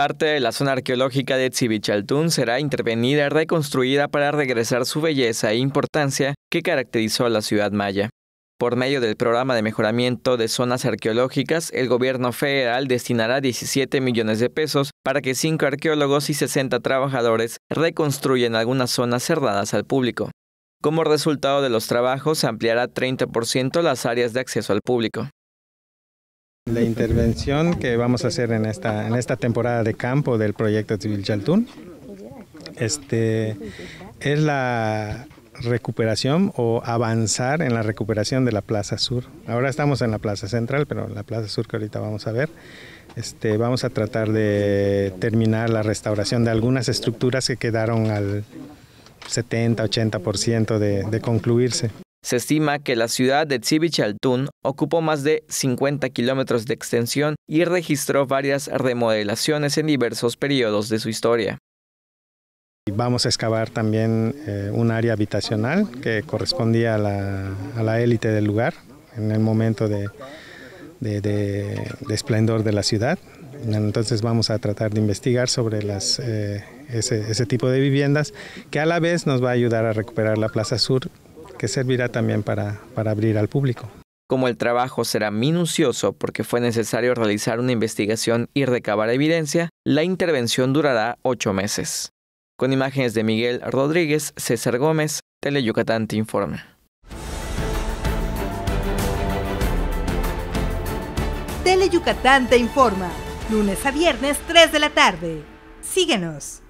Parte de la zona arqueológica de Tzibichaltún será intervenida y reconstruida para regresar su belleza e importancia que caracterizó a la ciudad maya. Por medio del programa de mejoramiento de zonas arqueológicas, el gobierno federal destinará 17 millones de pesos para que cinco arqueólogos y 60 trabajadores reconstruyan algunas zonas cerradas al público. Como resultado de los trabajos, se ampliará 30% las áreas de acceso al público. La intervención que vamos a hacer en esta, en esta temporada de campo del proyecto Civil este, es la recuperación o avanzar en la recuperación de la Plaza Sur. Ahora estamos en la Plaza Central, pero la Plaza Sur que ahorita vamos a ver. Este, vamos a tratar de terminar la restauración de algunas estructuras que quedaron al 70, 80% de concluirse. Se estima que la ciudad de Tzibichaltún ocupó más de 50 kilómetros de extensión y registró varias remodelaciones en diversos periodos de su historia. Vamos a excavar también eh, un área habitacional que correspondía a la, élite del lugar en el momento de, esplendor de la ciudad. Entonces vamos a tratar de investigar sobre eh, ese tipo de viviendas que a la vez nos va a ayudar a recuperar la Plaza Sur que servirá también para, abrir al público. Como el trabajo será minucioso porque fue necesario realizar una investigación y recabar evidencia, la intervención durará ocho meses. Con imágenes de Miguel Rodríguez, César Gómez, Teleyucatán te informa. Teleyucatán te informa, lunes a viernes 3 de la tarde. Síguenos.